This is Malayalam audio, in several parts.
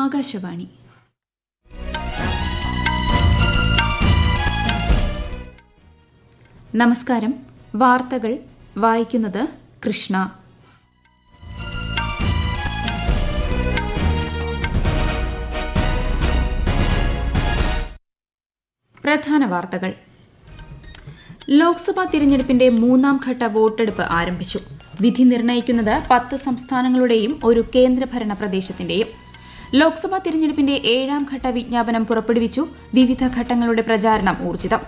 ആകാശവാണി നമസ്കാരം വാർത്തകൾ വായിക്കുന്നത് കൃഷ്ണ പ്രധാന വാർത്തകൾ ലോക്സഭാ തിരഞ്ഞെടുപ്പിന്റെ മൂന്നാം ഘട്ട വോട്ടെടുപ്പ് ആരംഭിച്ചു വിധി നിർണയിക്കുന്നത് പത്ത് സംസ്ഥാനങ്ങളുടെയും ഒരു കേന്ദ്രഭരണ പ്രദേശത്തിന്റെയും ലോക്സഭാ തിരഞ്ഞെടുപ്പിന്റെ ഏഴാം ഘട്ട വിജ്ഞാപനം പുറപ്പെടുവിച്ചു വിവിധ ഘട്ടങ്ങളുടെ പ്രചാരണം ഊർജിതം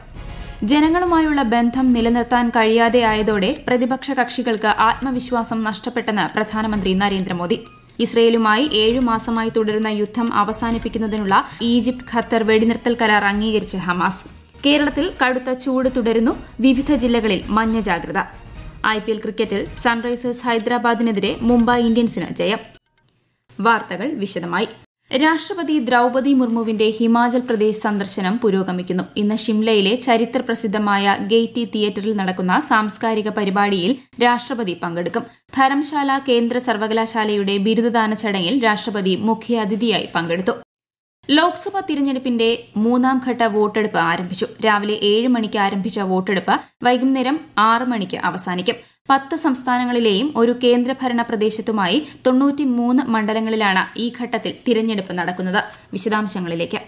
ജനങ്ങളുമായുള്ള ബന്ധം നിലനിർത്താൻ കഴിയാതെ ആയതോടെ പ്രതിപക്ഷ കക്ഷികൾക്ക് ആത്മവിശ്വാസം നഷ്ടപ്പെട്ടെന്ന് പ്രധാനമന്ത്രി നരേന്ദ്രമോദി ഇസ്രയേലുമായി ഏഴു മാസമായി തുടരുന്ന യുദ്ധം അവസാനിപ്പിക്കുന്നതിനുള്ള ഈജിപ്ത് ഖത്തർ വെടിനിർത്തൽ കരാർ അംഗീകരിച്ച് ഹമാസ് കേരളത്തിൽ കടുത്ത ചൂട് തുടരുന്നു വിവിധ ജില്ലകളിൽ മഞ്ഞ ജാഗ്രത ഐ പി എൽ ക്രിക്കറ്റിൽ സൺറൈസേഴ്സ് ഹൈദരാബാദിനെതിരെ മുംബൈ ഇന്ത്യൻസിന് ജയം വാർത്തകൾ വിശദമായി രാഷ്ട്രപതി ദ്രൗപദി മുർമുവിന്റെ ഹിമാചൽ പ്രദേശ് സന്ദർശനം പുരോഗമിക്കുന്നു ഇന്ന് ഷിംലയിലെ ചരിത്ര പ്രസിദ്ധമായ ഗെയ്റ്റി തിയേറ്ററിൽ നടക്കുന്ന സാംസ്കാരിക പരിപാടിയിൽ രാഷ്ട്രപതി പങ്കെടുക്കും ധരംശാല കേന്ദ്ര സർവകലാശാലയുടെ ബിരുദദാന ചടങ്ങിൽ രാഷ്ട്രപതി മുഖ്യാതിഥിയായി പങ്കെടുത്തു ലോക്സഭാ തിരഞ്ഞെടുപ്പിന്റെ മൂന്നാം ഘട്ട വോട്ടെടുപ്പ് ആരംഭിച്ചു രാവിലെ ഏഴ് മണിക്ക് ആരംഭിച്ച വോട്ടെടുപ്പ് വൈകുന്നേരം ആറ് മണിക്ക് അവസാനിക്കും പത്ത് സംസ്ഥാനങ്ങളിലെയും ഒരു കേന്ദ്രഭരണ പ്രദേശത്തുമായി തൊണ്ണൂറ്റിമൂന്ന് മണ്ഡലങ്ങളിലാണ് ഈ ഘട്ടത്തിൽ തിരഞ്ഞെടുപ്പ് നടക്കുന്നത് വിശദാംശങ്ങളിലേക്ക്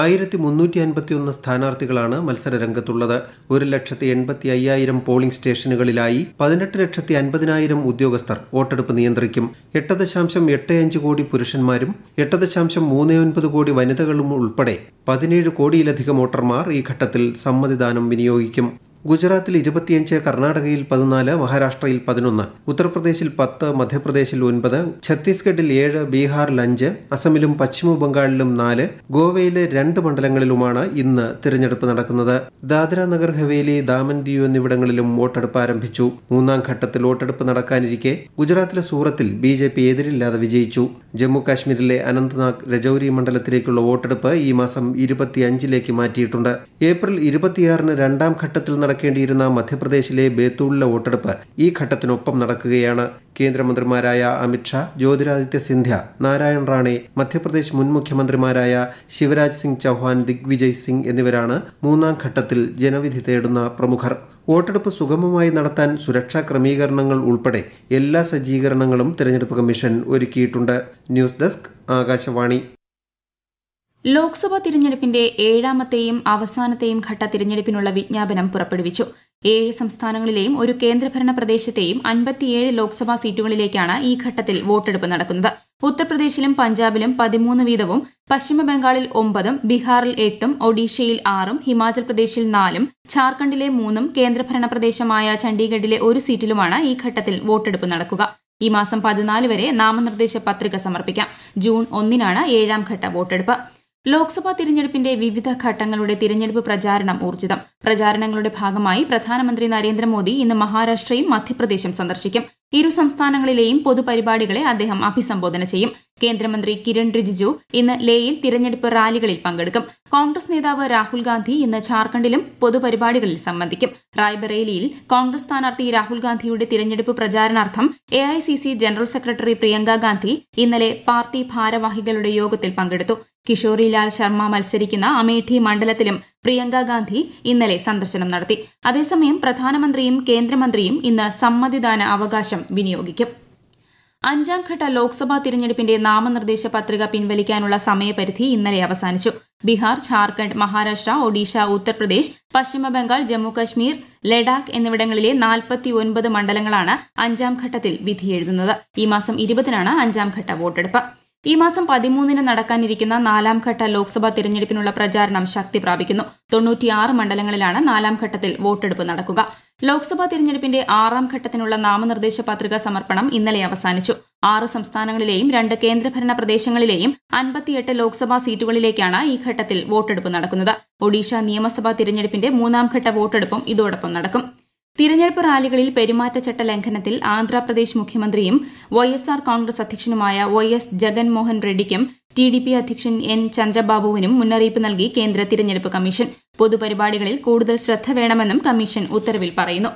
ആയിരത്തി മുന്നൂറ്റി അൻപത്തിയൊന്ന് സ്ഥാനാർത്ഥികളാണ് മത്സരരംഗത്തുള്ളത് ഒരു ലക്ഷത്തി എൺപത്തി അയ്യായിരം പോളിംഗ് സ്റ്റേഷനുകളിലായി പതിനെട്ട് ലക്ഷത്തി അൻപതിനായിരം ഉദ്യോഗസ്ഥർ വോട്ടെടുപ്പ് നിയന്ത്രിക്കും എട്ട് ദശാംശം എട്ട് അഞ്ച് കോടി പുരുഷന്മാരും എട്ട് ദശാംശം മൂന്ന് ഒൻപത് കോടി വനിതകളും ഉൾപ്പെടെ പതിനേഴ് കോടിയിലധികം വോട്ടർമാർ ഈ ഘട്ടത്തിൽ സമ്മതിദാനം വിനിയോഗിക്കും ഗുജറാത്തിൽ ഇരുപത്തിയഞ്ച് കർണാടകയിൽ പതിനാല് മഹാരാഷ്ട്രയിൽ പതിനൊന്ന് ഉത്തർപ്രദേശിൽ പത്ത് മധ്യപ്രദേശിൽ ഒൻപത് ഛത്തീസ്ഗഡിൽ ഏഴ് ബീഹാറിൽ അഞ്ച് അസമിലും പശ്ചിമ ബംഗാളിലും നാല് ഗോവയിലെ രണ്ട് മണ്ഡലങ്ങളിലുമാണ് ഇന്ന് തിരഞ്ഞെടുപ്പ് നടക്കുന്നത് ദാദ്ര നഗർ ഹവേലി ദാമൻ ദിയു എന്നിവിടങ്ങളിലും വോട്ടെടുപ്പ് ആരംഭിച്ചു മൂന്നാം ഘട്ടത്തിൽ വോട്ടെടുപ്പ് നടക്കാനിരിക്കെ ഗുജറാത്തിലെ സൂറത്തിൽ ബി ജെ പി എതിരില്ലാതെ വിജയിച്ചു ജമ്മു കാശ്മീരിലെ അനന്ത്നാഗ് രജൌരി മണ്ഡലത്തിലേക്കുള്ള വോട്ടെടുപ്പ് ഈ മാസം ഇരുപത്തിയഞ്ചിലേക്ക് മാറ്റിയിട്ടുണ്ട് ഏപ്രിൽ ഇരുപത്തിയാറിന് രണ്ടാം ഘട്ടത്തിൽ നടക്കേണ്ടിയിരുന്ന മധ്യപ്രദേശിലെ ബേത്തൂളിലെ വോട്ടെടുപ്പ് ഈ ഘട്ടത്തിനൊപ്പം നടക്കുകയാണ് കേന്ദ്രമന്ത്രിമാരായ അമിത്ഷാ ജ്യോതിരാദിത്യ സിന്ധ്യ നാരായൺ റാണെ മധ്യപ്രദേശ് മുൻ മുഖ്യമന്ത്രിമാരായ ശിവരാജ് സിംഗ് ചൌഹാൻ ദിഗ്വിജയ് സിംഗ് എന്നിവരാണ് മൂന്നാം ഘട്ടത്തിൽ ജനവിധി തേടുന്ന പ്രമുഖർ വോട്ടെടുപ്പ് സുഗമമായി നടത്താൻ സുരക്ഷാ ക്രമീകരണങ്ങൾ ഉൾപ്പെടെ എല്ലാ സജ്ജീകരണങ്ങളും തിരഞ്ഞെടുപ്പ് കമ്മീഷൻ ഒരുക്കിയിട്ടുണ്ട് ന്യൂസ് ഡെസ്ക് ആകാശവാണി ലോക്സഭാ തിരഞ്ഞെടുപ്പിന്റെ ഏഴാമത്തെയും അവസാനത്തെയും ഘട്ട തിരഞ്ഞെടുപ്പിനുള്ള വിജ്ഞാപനം പുറപ്പെടുവിച്ചു ഏഴ് സംസ്ഥാനങ്ങളിലെയും ഒരു കേന്ദ്രഭരണ പ്രദേശത്തെയും അൻപത്തിയേഴ് ലോക്സഭാ സീറ്റുകളിലേക്കാണ് ഈ ഘട്ടത്തിൽ വോട്ടെടുപ്പ് നടക്കുന്നത് ഉത്തർപ്രദേശിലും പഞ്ചാബിലും പതിമൂന്ന് വീതവും പശ്ചിമ ബംഗാളിൽ ഒമ്പതും ബീഹാറിൽ എട്ടും ഒഡീഷയിൽ ആറും ഹിമാചൽ പ്രദേശിൽ നാലും ഝാർഖണ്ഡിലെ മൂന്നും കേന്ദ്രഭരണ പ്രദേശമായ ചണ്ഡീഗഡിലെ ഒരു സീറ്റിലുമാണ് ഈ ഘട്ടത്തിൽ വോട്ടെടുപ്പ് നടക്കുക ഈ മാസം പതിനാല് വരെ നാമനിർദ്ദേശ പത്രിക സമർപ്പിക്കാം ജൂൺ ഒന്നിനാണ് ഏഴാം ഘട്ട വോട്ടെടുപ്പ് ലോക്സഭാ തിരഞ്ഞെടുപ്പിന്റെ വിവിധ ഘട്ടങ്ങളുടെ തിരഞ്ഞെടുപ്പ് പ്രചാരണം ഊർജ്ജിതം പ്രചാരണങ്ങളുടെ ഭാഗമായി പ്രധാനമന്ത്രി നരേന്ദ്രമോദി ഇന്ന് മഹാരാഷ്ട്രയും മധ്യപ്രദേശും സന്ദർശിക്കും ഇരു സംസ്ഥാനങ്ങളിലെയും പൊതുപരിപാടികളെ അദ്ദേഹം അഭിസംബോധന ചെയ്യും കേന്ദ്രമന്ത്രി കിരൺ റിജിജു ഇന്ന് ലേയിൽ തിരഞ്ഞെടുപ്പ് റാലികളിൽ പങ്കെടുക്കും കോൺഗ്രസ് നേതാവ് രാഹുൽ ഗാന്ധി ഇന്ന് ഝാർഖണ്ഡിലും പൊതുപരിപാടികളിൽ സംബന്ധിക്കും റായ്ബറേലിയിൽ കോൺഗ്രസ് സ്ഥാനാർത്ഥി രാഹുൽ ഗാന്ധിയുടെ തിരഞ്ഞെടുപ്പ് പ്രചാരണാർത്ഥം A general secretary Priyanka Gandhi ഇന്നലെ പാർട്ടി ഭാരവാഹികളുടെ യോഗത്തിൽ പങ്കെടുത്തു കിഷോറിലാൽ ശർമ്മ മത്സരിക്കുന്ന അമേഠി മണ്ഡലത്തിലും പ്രിയങ്കാഗാന്ധി ഗാന്ധി ഇന്നലെ സന്ദർശനം നടത്തി അതേസമയം പ്രധാനമന്ത്രിയും കേന്ദ്രമന്ത്രിയും ഇന്ന് സമ്മതിദാന അവകാശം വിനിയോഗിക്കും അഞ്ചാം ഘട്ട ലോക്സഭാ തിരഞ്ഞെടുപ്പിന്റെ നാമനിർദ്ദേശ പത്രിക പിൻവലിക്കാനുള്ള സമയപരിധി ഇന്നലെ അവസാനിച്ചു ബീഹാർ ഝാർഖണ്ഡ് മഹാരാഷ്ട്ര ഒഡീഷ ഉത്തർപ്രദേശ് പശ്ചിമബംഗാൾ ജമ്മുകശ്മീർ ലഡാക്ക് എന്നിവിടങ്ങളിലെ മണ്ഡലങ്ങളാണ് അഞ്ചാം ഘട്ടത്തിൽ വിധിയെഴുതുന്നത് ഈ മാസം ഇരുപതിനാണ് അഞ്ചാം ഘട്ട വോട്ടെടുപ്പ് ഈ മാസം പതിമൂന്നിന് നടക്കാനിരിക്കുന്ന നാലാം ഘട്ട ലോക്സഭാ തിരഞ്ഞെടുപ്പിനുള്ള പ്രചാരണം ശക്തി പ്രാപിക്കുന്നു തൊണ്ണൂറ്റിയാറ് മണ്ഡലങ്ങളിലാണ് നാലാം ഘട്ടത്തിൽ വോട്ടെടുപ്പ് നടക്കുക ലോക്സഭാ തിരഞ്ഞെടുപ്പിന്റെ ആറാം ഘട്ടത്തിനുള്ള നാമനിർദ്ദേശ പത്രിക സമർപ്പണം ഇന്നലെ അവസാനിച്ചു ആറ് സംസ്ഥാനങ്ങളിലെയും രണ്ട് കേന്ദ്രഭരണ പ്രദേശങ്ങളിലെയും അൻപത്തിയെട്ട് ലോക്സഭാ സീറ്റുകളിലേക്കാണ് ഈ ഘട്ടത്തിൽ വോട്ടെടുപ്പ് നടക്കുന്നത് ഒഡീഷ നിയമസഭാ തിരഞ്ഞെടുപ്പിന്റെ മൂന്നാം ഘട്ട വോട്ടെടുപ്പും ഇതോടൊപ്പം നടക്കും തിരഞ്ഞെടുപ്പ് റാലികളിൽ പെരുമാറ്റച്ചട്ട ലംഘനത്തിൽ ആന്ധ്രാപ്രദേശ് മുഖ്യമന്ത്രിയും വൈ എസ് ആർ കോൺഗ്രസ് അധ്യക്ഷനുമായ വൈ എസ് ജഗൻമോഹൻ റെഡ്ഡിക്കും ടി ഡി പി അധ്യക്ഷൻ എൻ ചന്ദ്രബാബുവിനും മുന്നറിയിപ്പ് നൽകി കേന്ദ്ര തിരഞ്ഞെടുപ്പ് കമ്മീഷൻ പൊതുപരിപാടികളിൽ കൂടുതൽ ശ്രദ്ധ വേണമെന്നും കമ്മീഷൻ ഉത്തരവിൽ പറയുന്നു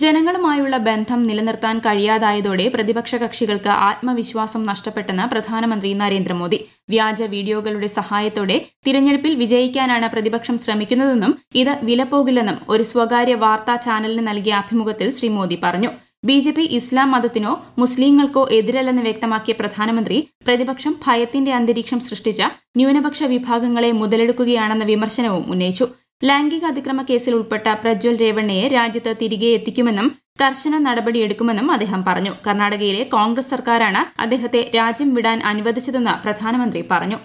ജനങ്ങളുമായുള്ള ബന്ധം നിലനിർത്താൻ കഴിയാതായതോടെ പ്രതിപക്ഷ കക്ഷികൾക്ക് ആത്മവിശ്വാസം നഷ്ടപ്പെട്ടെന്ന് പ്രധാനമന്ത്രി നരേന്ദ്രമോദി വ്യാജ വീഡിയോകളുടെ സഹായത്തോടെ തിരഞ്ഞെടുപ്പിൽ വിജയിക്കാനാണ് പ്രതിപക്ഷം ശ്രമിക്കുന്നതെന്നും ഇത് വിലപ്പോകില്ലെന്നും ഒരു സ്വകാര്യ വാർത്താ ചാനലിന് നൽകിയ അഭിമുഖത്തിൽ ശ്രീ മോദി പറഞ്ഞു ബി ജെ പി ഇസ്ലാം മതത്തിനോ മുസ്ലിങ്ങൾക്കോ എതിരല്ലെന്ന് വ്യക്തമാക്കിയ പ്രധാനമന്ത്രി പ്രതിപക്ഷം ഭയത്തിന്റെ അന്തരീക്ഷം സൃഷ്ടിച്ച ന്യൂനപക്ഷ വിഭാഗങ്ങളെ മുതലെടുക്കുകയാണെന്ന വിമർശനവും ഉന്നയിച്ചു ലൈംഗിക അതിക്രമ കേസിൽ ഉൾപ്പെട്ട പ്രജ്വൽ രേവണ്ണയെ രാജ്യത്ത് തിരികെ എത്തിക്കുമെന്നും കർശന നടപടിയെടുക്കുമെന്നും അദ്ദേഹം പറഞ്ഞു കർണാടകയിലെ കോൺഗ്രസ് സർക്കാരാണ് അദ്ദേഹത്തെ രാജ്യം വിടാൻ അനുവദിച്ചതെന്ന് പ്രധാനമന്ത്രി പറഞ്ഞു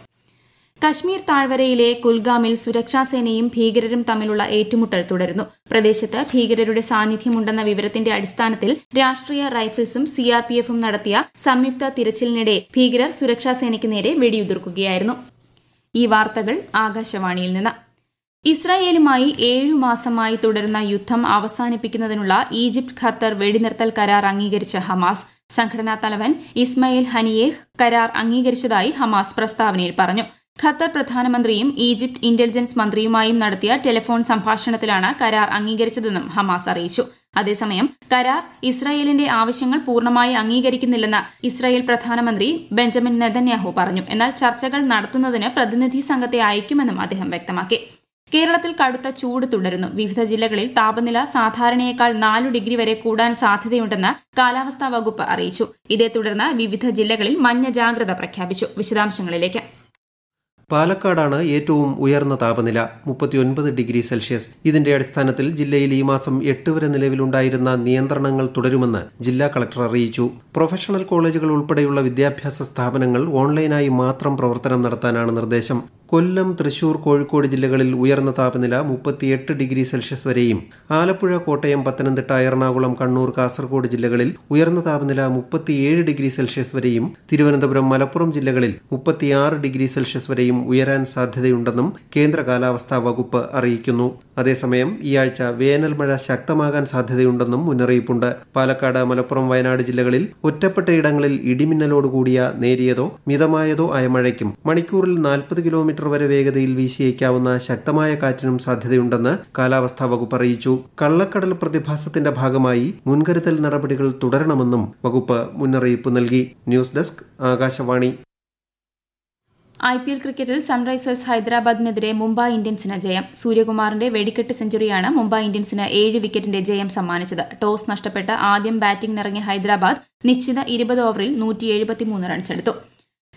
കശ്മീർ താഴ്വരയിലെ കുൽഗാമിൽ സുരക്ഷാസേനയും ഭീകരരും തമ്മിലുള്ള ഏറ്റുമുട്ടൽ തുടരുന്നു പ്രദേശത്ത് ഭീകരരുടെ സാന്നിധ്യമുണ്ടെന്ന വിവരത്തിന്റെ അടിസ്ഥാനത്തിൽ രാഷ്ട്രീയ റൈഫിൾസും സിആർപിഎഫും നടത്തിയ സംയുക്ത തിരച്ചിലിനിടെ ഭീകരർ സുരക്ഷാസേനയ്ക്ക് നേരെ വെടിയുതിർക്കുകയായിരുന്നു ഈ വാർത്തകൾ ആകാശവാണിയിൽ നിന്ന് ഇസ്രായേലുമായി ഏഴു മാസമായി തുടരുന്ന യുദ്ധം അവസാനിപ്പിക്കുന്നതിനുള്ള ഈജിപ്ത് ഖത്തർ വെടിനിർത്തൽ കരാർ അംഗീകരിച്ച ഹമാസ് സംഘടനാ തലവൻ ഇസ്മയിൽ ഹനിയേഹ് കരാർ അംഗീകരിച്ചതായി ഹമാസ് പ്രസ്താവനയിൽ പറഞ്ഞു ഖത്തർ പ്രധാനമന്ത്രിയും ഈജിപ്ത് ഇന്റലിജൻസ് മന്ത്രിയുമായും നടത്തിയ ടെലിഫോൺ സംഭാഷണത്തിലാണ് കരാർ അംഗീകരിച്ചതെന്നും ഹമാസ് അറിയിച്ചു അതേസമയം കരാർ ഇസ്രായേലിന്റെ ആവശ്യങ്ങൾ പൂർണ്ണമായി അംഗീകരിക്കുന്നില്ലെന്ന് ഇസ്രായേൽ പ്രധാനമന്ത്രി ബെഞ്ചമിൻ നെതന്യാഹു പറഞ്ഞു എന്നാൽ ചർച്ചകൾ നടത്തുന്നതിന് പ്രതിനിധി സംഘത്തെ അയക്കുമെന്നും അദ്ദേഹം വ്യക്തമാക്കി കേരളത്തിൽ കടുത്ത ചൂട് തുടരുന്നു വിവിധ ജില്ലകളിൽ താപനില സാധാരണയേക്കാൾ നാലു ഡിഗ്രി വരെ കൂടാൻ സാധ്യതയുണ്ടെന്ന് കാലാവസ്ഥാ വകുപ്പ് അറിയിച്ചു ഇതേ തുടർന്ന് വിവിധ ജില്ലകളിൽ മഞ്ഞ ജാഗ്രത പ്രഖ്യാപിച്ചു വിശദാംശങ്ങളിലേക്ക് പാലക്കാടാണ് ഏറ്റവും ഉയർന്ന താപനില മുപ്പത്തിയൊൻപത് ഡിഗ്രി സെൽഷ്യസ് ഇതിന്റെ അടിസ്ഥാനത്തിൽ ജില്ലയിൽ ഈ മാസം എട്ട് വരെ നിലവിലുണ്ടായിരുന്ന നിയന്ത്രണങ്ങൾ തുടരുമെന്ന് ജില്ലാ കളക്ടർ അറിയിച്ചു പ്രൊഫഷണൽ കോളേജുകൾ ഉൾപ്പെടെയുള്ള വിദ്യാഭ്യാസ സ്ഥാപനങ്ങൾ ഓൺലൈനായി മാത്രം പ്രവർത്തനം നടത്താനാണ് നിർദ്ദേശം കൊല്ലം തൃശൂർ കോഴിക്കോട് ജില്ലകളിൽ ഉയർന്ന താപനില മുപ്പത്തിയെട്ട് ഡിഗ്രി സെൽഷ്യസ് വരെയും ആലപ്പുഴ കോട്ടയം പത്തനംതിട്ട എറണാകുളം കണ്ണൂർ കാസർഗോഡ് ജില്ലകളിൽ ഉയർന്ന താപനില മുപ്പത്തിയേഴ് ഡിഗ്രി സെൽഷ്യസ് വരെയും തിരുവനന്തപുരം മലപ്പുറം ജില്ലകളിൽ മുപ്പത്തിയാറ് ഡിഗ്രി സെൽഷ്യസ് വരെയും ഉയരാൻ സാധ്യതയുണ്ടെന്നും കേന്ദ്ര കാലാവസ്ഥാ വകുപ്പ് അറിയിക്കുന്നു അതേസമയം ഈ ആഴ്ച വേനൽ മഴ ശക്തമാകാൻ സാധ്യതയുണ്ടെന്നും മുന്നറിയിപ്പുണ്ട് പാലക്കാട് മലപ്പുറം വയനാട് ജില്ലകളിൽ ഒറ്റപ്പെട്ടയിടങ്ങളിൽ ഇടിമിന്നലോടുകൂടിയ നേരിയതോ മിതമായതോ ആയ മഴയ്ക്കും മണിക്കൂറിൽ നാൽപ്പത് കിലോമീറ്റർ കിലോമീറ്റർ വരെ വേഗതയിൽ വീശിയേക്കാവുന്ന ശക്തമായ കാറ്റിനും സാധ്യതയുണ്ടെന്ന് കാലാവസ്ഥാ വകുപ്പ് അറിയിച്ചു കള്ളക്കടൽ പ്രതിഭാസത്തിന്റെ ഭാഗമായി മുൻകരുതൽ നടപടികൾ തുടരണമെന്നും വകുപ്പ് മുന്നറിയിപ്പ് നൽകി news desk Akashvani I P L ക്രിക്കറ്റിൽ സൺറൈസേഴ്സ് ഹൈദരാബാദിനെതിരെ മുംബൈ ഇന്ത്യൻസിന് ജയം സൂര്യകുമാറിന്റെ വെടിക്കെട്ട് സെഞ്ചുറിയാണ് മുംബൈ ഇന്ത്യൻസിന് ഏഴ് വിക്കറ്റിന്റെ ജയം സമ്മാനിച്ചത് ടോസ് നഷ്ടപ്പെട്ട് ആദ്യം ബാറ്റിംഗിനിറങ്ങിയ ഹൈദരാബാദ് നിശ്ചിത ഇരുപത് ഓവറിൽ നൂറ്റി റൺസ് എടുത്തു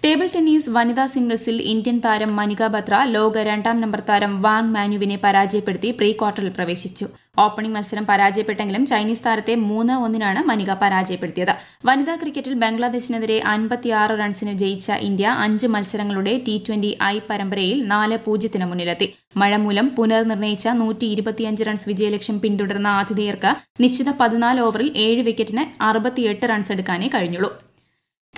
ടേബിൾ ടെന്നീസ് വനിതാ സിംഗിൾസിൽ ഇന്ത്യൻ താരം മനിക ബത്ര ലോക രണ്ടാം നമ്പർ താരം വാങ് മാന്യുവിനെ പരാജയപ്പെടുത്തി പ്രീ ക്വാർട്ടറിൽ പ്രവേശിച്ചു ഓപ്പണിംഗ് മത്സരം പരാജയപ്പെട്ടെങ്കിലും ചൈനീസ് താരത്തെ മൂന്ന് ഒന്നിനാണ് മനിക പരാജയപ്പെടുത്തിയത് വനിതാ ക്രിക്കറ്റിൽ ബംഗ്ലാദേശിനെതിരെ അൻപത്തിയാറ് റൺസിന് ജയിച്ച ഇന്ത്യ അഞ്ച് മത്സരങ്ങളുടെ ടി ട്വന്റി ഐ പരമ്പരയിൽ നാല് പൂജ്യത്തിന് മുന്നിലെത്തി മഴ മൂലം പുനർനിർണയിച്ച നൂറ്റി ഇരുപത്തിയഞ്ച് റൺസ് വിജയലക്ഷ്യം പിന്തുടർന്ന ആതിഥേയർക്ക് നിശ്ചിത പതിനാല് ഓവറിൽ ഏഴ് വിക്കറ്റിന് അറുപത്തിയെട്ട് റൺസ് എടുക്കാനേ കഴിഞ്ഞുള്ളൂ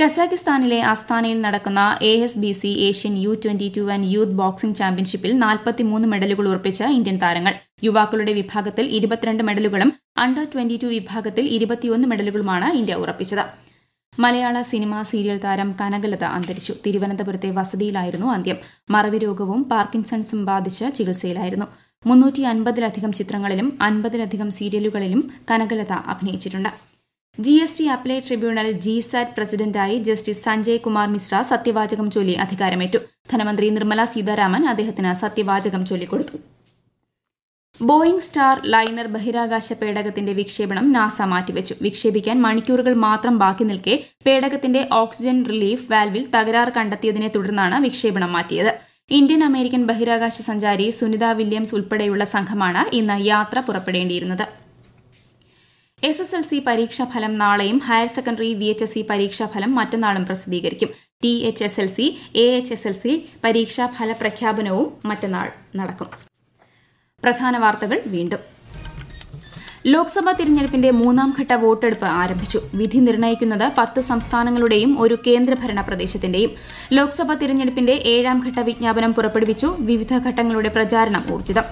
കസാഖിസ്ഥാനിലെ അസ്താനയിൽ നടക്കുന്ന A S B C Asian U twenty two and youth boxing ചാമ്പ്യൻഷിപ്പിൽ നാൽപ്പത്തിമൂന്ന് മെഡലുകൾ ഉറപ്പിച്ച ഇന്ത്യൻ താരങ്ങൾ യുവാക്കളുടെ വിഭാഗത്തിൽ ഇരുപത്തിരണ്ട് മെഡലുകളും അണ്ടർ ട്വന്റി ടു വിഭാഗത്തിൽ ഇരുപത്തിയൊന്ന് മെഡലുകളുമാണ് ഇന്ത്യ ഉറപ്പിച്ചത് മലയാള സിനിമാ സീരിയൽ താരം കനകലത അന്തരിച്ചു തിരുവനന്തപുരത്തെ വസതിയിലായിരുന്നു അന്ത്യം മറവി രോഗവും പാർക്കിൻസൺസും ബാധിച്ച് ചികിത്സയിലായിരുന്നു മുന്നൂറ്റി അൻപതിലധികം ചിത്രങ്ങളിലും അൻപതിലധികം സീരിയലുകളിലും കനകലത അഭിനയിച്ചിട്ടുണ്ട് G S T appellate tribunal G sat പ്രസിഡന്റായി ജസ്റ്റിസ് സഞ്ജയ് കുമാർ മിശ്ര സത്യവാചകം ചൊല്ലി അധികാരമേറ്റു ധനമന്ത്രി നിർമ്മല സീതാരാമൻ അദ്ദേഹത്തിന് സത്യവാചകം ചൊല്ലിക്കൊടുത്തു ബോയിംഗ് സ്റ്റാർ ലൈനർ ബഹിരാകാശ പേടകത്തിന്റെ വിക്ഷേപണം നാസ മാറ്റിവെച്ചു വിക്ഷേപിക്കാൻ മണിക്കൂറുകൾ മാത്രം ബാക്കി നിൽക്കെ പേടകത്തിന്റെ ഓക്സിജൻ റിലീഫ് വാൽവിൽ തകരാർ കണ്ടെത്തിയതിനെ തുടർന്നാണ് വിക്ഷേപണം മാറ്റിയത് ഇന്ത്യൻ അമേരിക്കൻ ബഹിരാകാശ സഞ്ചാരി സുനിത വില്യംസ് ഉൾപ്പെടെയുള്ള സംഘമാണ് ഇന്ന് യാത്ര പുറപ്പെടേണ്ടിയിരുന്നത് എസ് എസ് എൽ സി ഫലം നാളെയും higher secondary V H S C ഫലം മറ്റന്നാളും പ്രസിദ്ധീകരിക്കും T H S L C A H S L C ഫല പ്രഖ്യാപനവും മറ്റന്നാൾ നടക്കും പ്രധാന വാർത്തകൾ വീണ്ടും ലോക്സഭാ തിരഞ്ഞെടുപ്പിന്റെ മൂന്നാം ഘട്ട വോട്ടെടുപ്പ് ആരംഭിച്ചു വിധി നിർണ്ണയിക്കുന്നത് പത്ത് സംസ്ഥാനങ്ങളുടെയും ഒരു കേന്ദ്രഭരണ പ്രദേശത്തിന്റെയും ലോക്സഭാ തിരഞ്ഞെടുപ്പിന്റെ ഏഴാം ഘട്ട വിജ്ഞാപനം പുറപ്പെടുവിച്ചു വിവിധ ഘട്ടങ്ങളുടെ പ്രചാരണം ഊർജ്ജിതം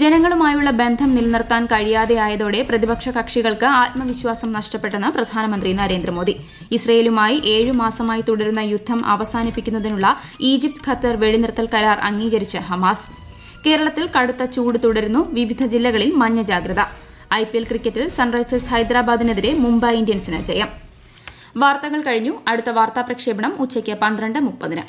ജനങ്ങളുമായുള്ള ബന്ധം നിലനിർത്താൻ കഴിയാതെയായതോടെ പ്രതിപക്ഷ കക്ഷികൾക്ക് ആത്മവിശ്വാസം നഷ്ടപ്പെട്ടെന്ന് പ്രധാനമന്ത്രി നരേന്ദ്രമോദി ഇസ്രയേലുമായി ഏഴു മാസമായി തുടരുന്ന യുദ്ധം അവസാനിപ്പിക്കുന്നതിനുള്ള ഈജിപ്ത് ഖത്തർ വെടിനിർത്തൽ കരാർ അംഗീകരിച്ച് ഹമാസ് കേരളത്തിൽ കടുത്ത ചൂട് തുടരുന്നു വിവിധ ജില്ലകളിൽ മഞ്ഞ ജാഗ്രത ഐ പി എൽ ക്രിക്കറ്റിൽ സൺറൈസേഴ്സ് ഹൈദരാബാദിനെതിരെ മുംബൈ ഇന്ത്യൻസിന് ജയം വാർത്തകൾ കഴിഞ്ഞു അടുത്ത വാർത്താ പ്രക്ഷേപണം ഉച്ചയ്ക്ക് പന്ത്രണ്ട് മുപ്പതിന്